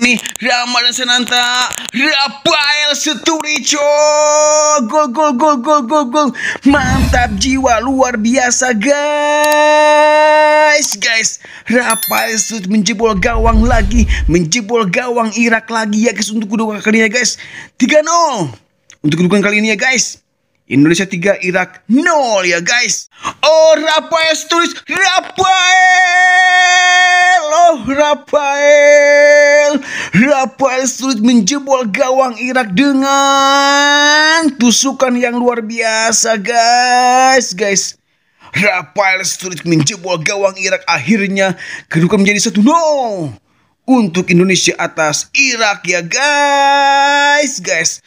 ini Ramadan Senanta Rafael Seturico gol gol gol gol gol gol mantap jiwa luar biasa guys guys Rafael Seturico menjebol gawang lagi menjebol gawang Irak lagi ya guys untuk kedua kalinya guys 3-0 untuk kedua kali ini ya guys Indonesia 3 Irak 0 ya guys Oh Rafael Seturico Rafael Oh Rafael Rafael Street menjebol gawang Irak dengan tusukan yang luar biasa guys guys Rafael Street menjebol gawang Irak akhirnya kedudukan menjadi satu no untuk Indonesia atas Irak ya guys guys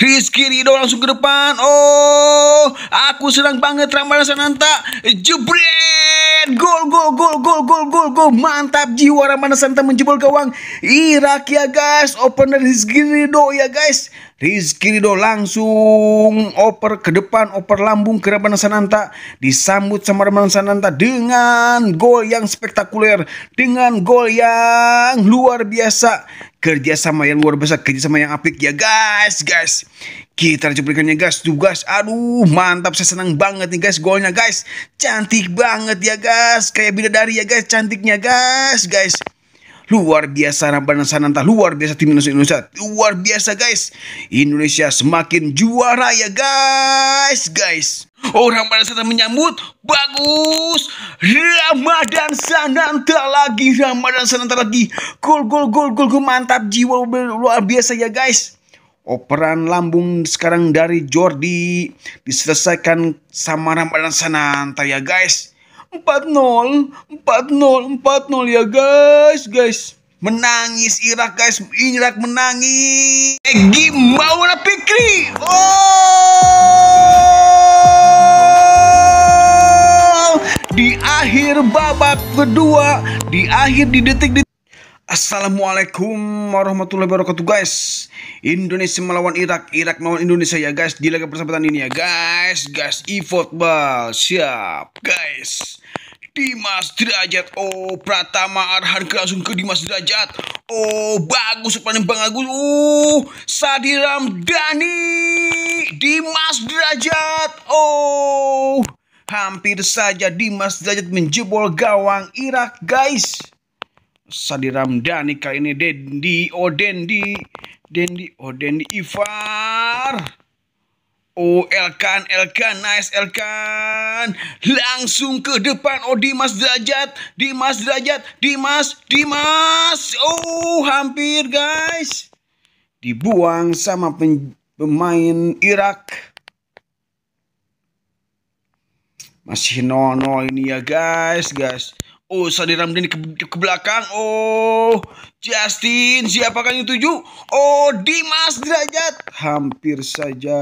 Rizky Rido langsung ke depan. Oh, aku senang banget ramalan Sananta. Jebret dan gol gol gol gol gol gol gol mantap jiwa Ramana Santa menjebol gawang Irak ya guys opener Rizky ya guys Rizky Rido langsung oper ke depan, oper lambung ke Rabana Sananta. Disambut sama Rabana Sananta dengan gol yang spektakuler. Dengan gol yang luar biasa. Kerjasama yang luar biasa, kerjasama yang apik ya guys, guys. Kita cuplikannya guys, tuh guys. Aduh, mantap, saya senang banget nih guys golnya guys. Cantik banget ya guys, kayak bidadari ya guys, cantiknya guys, guys. Luar biasa Rabana Sananta, luar biasa tim Indonesia. Luar biasa guys. Indonesia semakin juara ya guys, guys. Orang oh, pada Sananta menyambut bagus. Ramadan Sananta lagi, Ramadan Sananta lagi. Gol gol gol gol gol mantap jiwa luar biasa ya guys. Operan lambung sekarang dari Jordi diselesaikan sama Ramadan Sananta ya guys. 4-0, 4-0, 4-0 ya guys, guys. Menangis Irak guys, Irak menangis. Egi Maulana Pikri. Oh! Di akhir babak kedua, di akhir di detik di Assalamualaikum warahmatullahi wabarakatuh guys Indonesia melawan Irak Irak melawan Indonesia ya guys Di laga persahabatan ini ya guys Guys e-football Siap guys Dimas Derajat. Oh, Pratama Arhan langsung ke Dimas Derajat. Oh, bagus panen Bang Agus. Oh, uh, Sadiram Dani. Dimas Derajat. Oh, hampir saja Dimas Derajat menjebol gawang Irak, guys. Sadiram Dani kali ini Dendi, oh Dendi, Dendi, oh Dendi Ivan. Oh Elkan, Elkan, nice Elkan. Langsung ke depan. Oh Dimas Derajat, Dimas Derajat, Dimas, Dimas. Oh hampir guys. Dibuang sama pemain Irak. Masih nono ini ya guys, guys. Oh, Sadiram Ramdhani ke, ke belakang. Oh, Justin, siapakah yang tuju? Oh, Dimas Derajat. Hampir saja.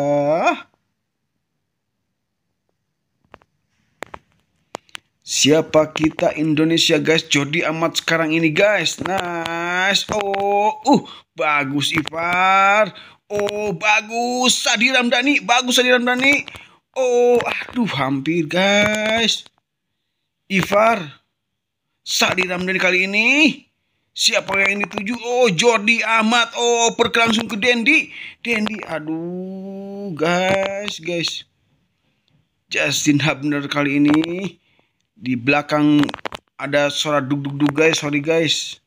Siapa kita Indonesia guys? Jody Amat sekarang ini guys. Nice. Oh, uh, bagus Ivar. Oh, bagus Sadiram Dani. bagus Sadiram Dani. Oh, aduh hampir guys. Ivar, Sadi dari kali ini. Siapa yang ini tujuh? Oh, Jordi Ahmad. Oh, perke langsung ke Dendi. Dendi, aduh guys, guys. Justin Hubner kali ini. Di belakang ada suara dug-dug-dug guys, sorry guys.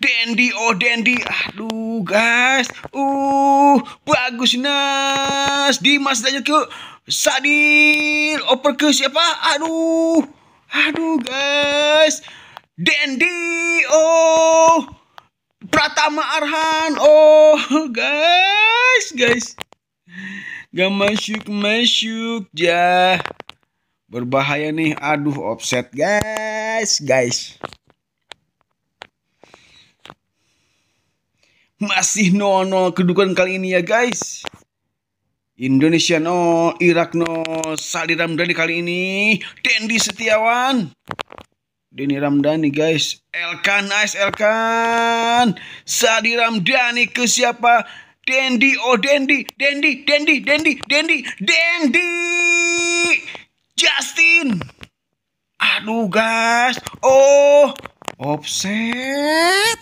Dendi oh Dendi aduh guys uh bagus Nas Dimas dan ke Sadil oper ke siapa aduh aduh guys Dendi oh Pratama Arhan oh guys guys gak masuk masuk ya berbahaya nih aduh offset guys guys Masih 0-0 kedudukan kali ini ya guys. Indonesia 0, Irak 0, Sadi Ramdhani kali ini, Dendi Setiawan. Dini Ramdhani guys, Elkan nice Elkan. Sadi Ramdhani ke siapa? Dendi, oh Dendi, Dendi, Dendi, Dendi, Dendi, Dendi. Justin. Aduh guys, oh offset.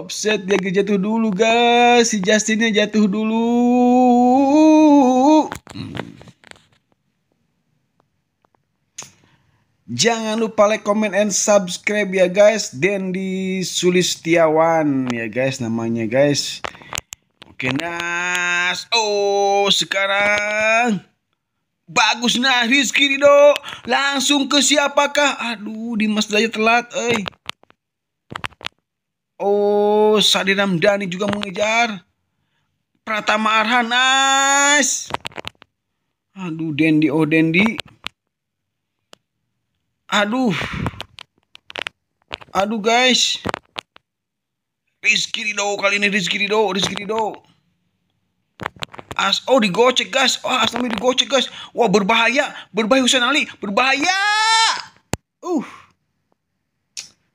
Offset dia jatuh dulu guys. Si Justinnya jatuh dulu. Jangan lupa like, comment, and subscribe ya guys. Dendi Sulistiawan ya guys namanya guys. Oke Nas. Oh sekarang. Bagus nah Rizky Rido. Langsung ke siapakah? Aduh Dimas Dayat telat. Eh. Oh, Sadi Dani juga mengejar. Pratama Arhan, nice. Aduh, Dendi, oh Dendi. Aduh. Aduh, guys. Rizky Rido, kali ini Rizky Rido, Rizky Rido. As oh digocek guys. Oh Aslami digocek guys. Wah berbahaya, berbahaya Husain Ali, berbahaya. Uh.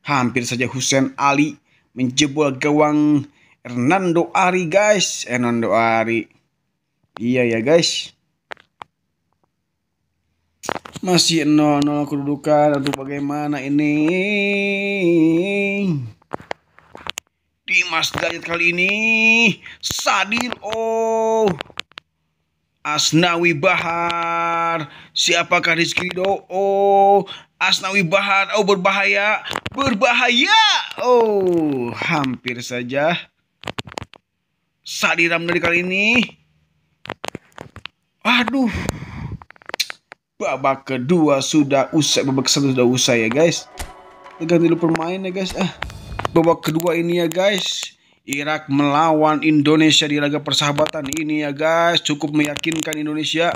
Hampir saja Husain Ali menjebol gawang Hernando Ari guys. Hernando Ari. Iya ya guys. Masih 0-0 kedudukan. atau bagaimana ini. Dimas Dayat kali ini. Sadil. Oh. Asnawi Bahar. Siapakah Rizky Ridho? Oh, Asnawi Bahar. Oh, berbahaya. Berbahaya. Oh, hampir saja. Sadiram dari kali ini. Aduh. Babak kedua sudah usai. Babak satu sudah usai ya guys. Ganti dulu permain ya guys. Ah. Babak kedua ini ya guys. Irak melawan Indonesia di laga persahabatan ini ya guys. Cukup meyakinkan Indonesia.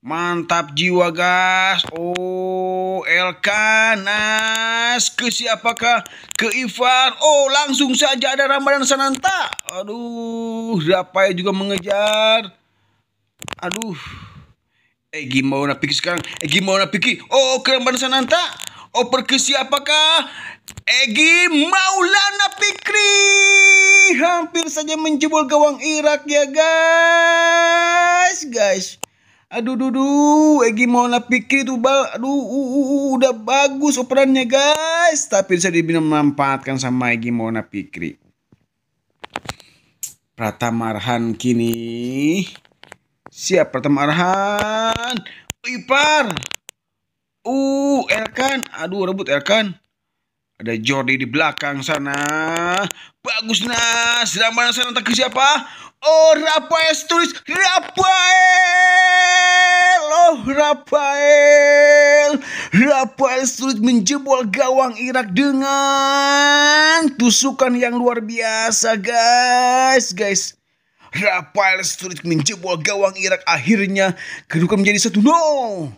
Mantap jiwa guys. Oh Elkanas ke siapakah? Ke Ivan. Oh langsung saja ada Ramadan Sananta. Aduh, Rapai juga mengejar. Aduh. Egi eh, mau napiki sekarang. Egi eh, mau napiki. Oh, ke Ramadan Sananta. Oper oh, ke siapakah? Egi Maulana Pik hampir saja menjebol gawang Irak ya guys guys aduh duh duh mau gimana pikir itu bal aduh uh, uh, uh, uh, udah bagus operannya guys tapi bisa diminum memanfaatkan sama Egi Mona pikir Pratama Arhan kini siap Pratama Arhan Ipar uh Erkan aduh rebut Erkan ada Jordi di belakang sana. Bagus nah. Sedang mana sana tak siapa? Oh Rafael tulis Rafael. Oh Rafael. Rafael Sturridge menjebol gawang Irak dengan tusukan yang luar biasa guys. Guys. Rafael Sturridge menjebol gawang Irak akhirnya kedudukan menjadi satu no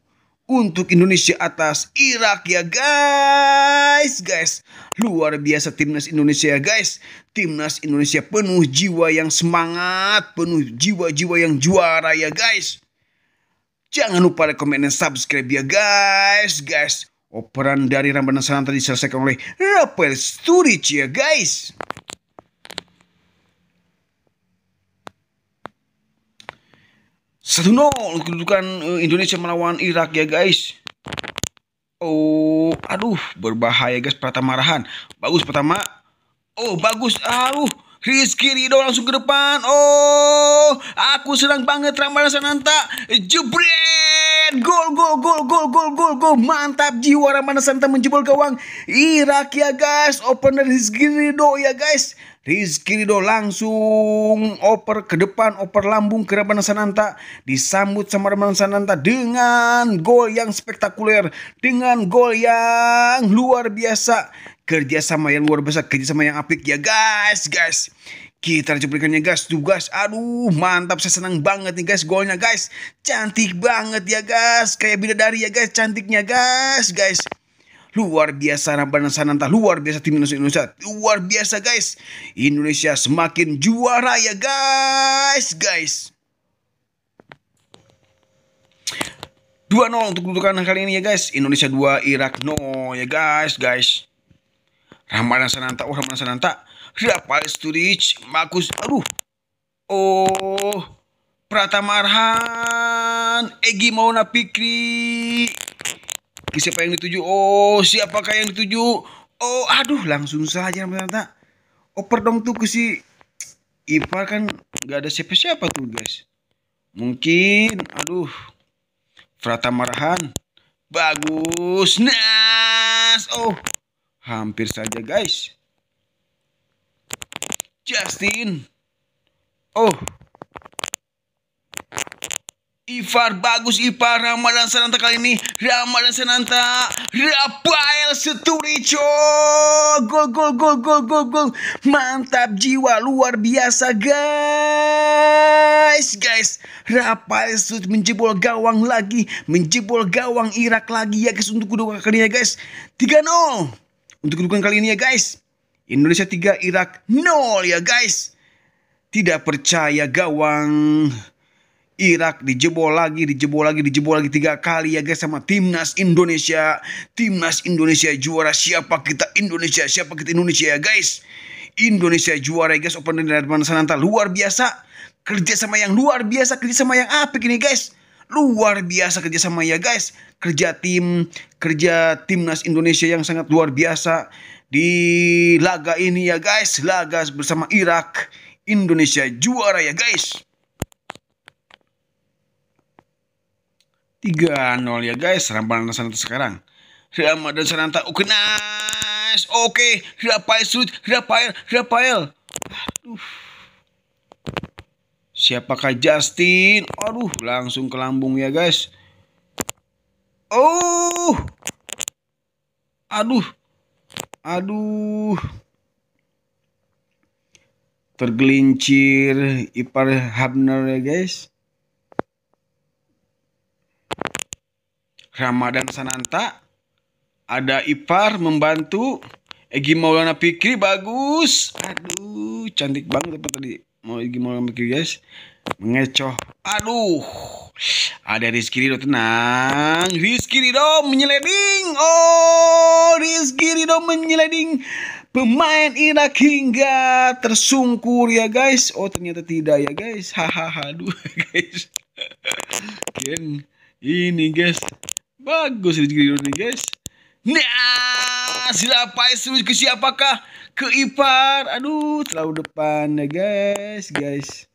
untuk Indonesia atas Irak ya guys guys luar biasa timnas Indonesia ya guys timnas Indonesia penuh jiwa yang semangat penuh jiwa-jiwa yang juara ya guys jangan lupa like, komen dan subscribe ya guys guys operan dari Rambanan Sananta diselesaikan oleh Rapel Sturic ya guys satu nol kedudukan eh, Indonesia melawan Irak ya guys. Oh, aduh, berbahaya guys Pratama marahan. Bagus pertama. Oh, bagus. Aduh, Rizky Rido langsung ke depan. Oh, aku senang banget ramalan Sananta. Jebret men gol gol gol gol gol gol gol mantap jiwa Ramana Santa menjebol gawang Irak ya guys opener Rizky Rido ya guys Rizky Rido langsung oper ke depan oper lambung ke Ramana Sananta disambut sama Ramana Sananta dengan gol yang spektakuler dengan gol yang luar biasa kerjasama yang luar biasa kerjasama yang apik ya guys guys kita cuplikannya guys, tuh guys, aduh mantap, saya senang banget nih guys, golnya guys, cantik banget ya guys, kayak bidadari ya guys, cantiknya guys, guys. Luar biasa Rabana Sananta, luar biasa tim Indonesia, luar biasa guys. Indonesia semakin juara ya guys, guys. 2-0 untuk dudukan kali ini ya guys, Indonesia 2, Irak 0 ya guys, guys. Ramadan Sananta, oh Ramadan Sananta, Siapa Sturridge? bagus aduh. Oh, Pratama Arhan, Egi Mauna Pikri. Siapa yang dituju? Oh, siapakah yang dituju? Oh, aduh, langsung saja ternyata. oh dong tuh ke si Ipar kan gak ada siapa-siapa tuh guys. Mungkin, aduh, Pratama Arhan, bagus, nas. Oh, hampir saja guys. Justin. Oh. Ivar bagus Ivar Ramadan Sananta kali ini Ramadan Sananta Rafael Seturico gol gol gol gol gol gol mantap jiwa luar biasa guys guys Rafael Sut menjebol gawang lagi menjebol gawang Irak lagi ya guys untuk kedua ya guys 3-0 untuk kedua kali ini ya guys Indonesia 3, Irak 0 ya guys. Tidak percaya gawang Irak dijebol lagi, dijebol lagi, dijebol lagi tiga kali ya guys sama timnas Indonesia. Timnas Indonesia juara siapa kita Indonesia, siapa kita Indonesia ya guys. Indonesia juara ya guys Open Darman Sananta luar biasa. Kerja sama yang luar biasa, kerja sama yang apik ini guys. Luar biasa kerja sama ya guys. Kerja tim, kerja timnas Indonesia yang sangat luar biasa di laga ini ya guys. Laga bersama Irak. Indonesia juara ya guys. 3-0 ya guys. Ramadan Sananta sekarang. Ramadan Sananta oke nice. Oke, Rafael sulit Rafael, Rafael. Aduh. Siapakah Justin? Aduh, langsung ke lambung ya guys. Oh. Aduh aduh tergelincir Ipar Habner ya guys Ramadan Sananta ada Ipar membantu Egi Maulana Pikri bagus aduh cantik banget tadi mau Egi Maulana Pikri guys mengecoh. Aduh, ada Rizky Rido tenang. Rizky Rido menyeleding. Oh, Rizky Rido menyeleding pemain Irak hingga tersungkur ya guys. Oh ternyata tidak ya guys. Hahaha, aduh guys. Ken, Ini guys, bagus Rizky Rido nih guys. Nah, siapa itu ke siapakah? Ke Ipar. Aduh, terlalu depan ya guys, guys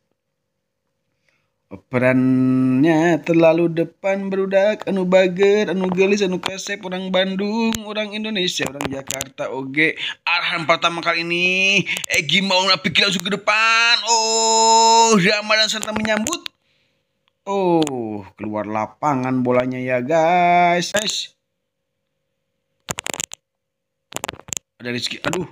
perannya terlalu depan berudak anu bager anu gelis anu kesep orang Bandung orang Indonesia orang Jakarta oke arhan pertama kali ini Egi mau pikir langsung ke depan oh Ramadan serta menyambut oh keluar lapangan bolanya ya guys guys ada rezeki aduh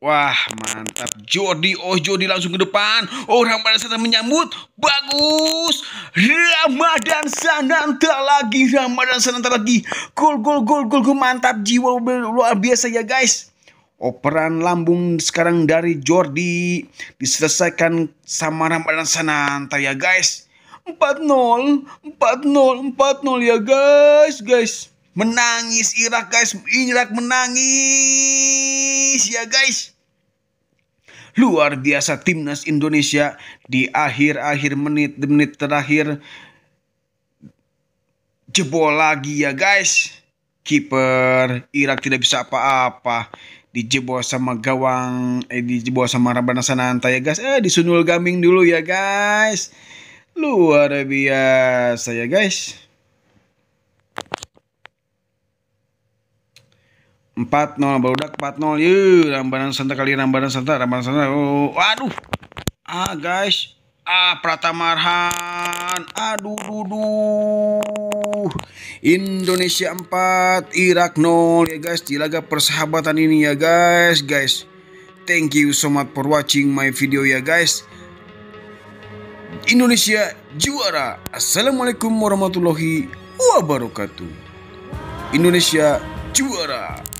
Wah mantap Jody Oh Jody langsung ke depan Orang pada saat menyambut Bagus Ramadan Sananta lagi Ramadan Sananta lagi Gol gol gol gol gol mantap Jiwa luar biasa ya guys Operan lambung sekarang dari Jordi Diselesaikan sama Ramadan Sananta ya guys 4-0 4-0 4-0 ya guys guys Menangis Irak guys Irak menangis Indonesia guys. Luar biasa timnas Indonesia di akhir-akhir menit menit terakhir jebol lagi ya guys. Kiper Irak tidak bisa apa-apa dijebol sama gawang eh dijebol sama Rabana Sananta ya guys eh disunul gaming dulu ya guys luar biasa ya guys empat nol barudak empat nol yuk rambanan santai kali rambanan santai rambanan santai oh aduh ah guys ah Pratama Arhan aduh duh. Indonesia 4 Irak 0 ya guys di laga persahabatan ini ya guys guys thank you so much for watching my video ya guys Indonesia juara Assalamualaikum warahmatullahi wabarakatuh Indonesia juara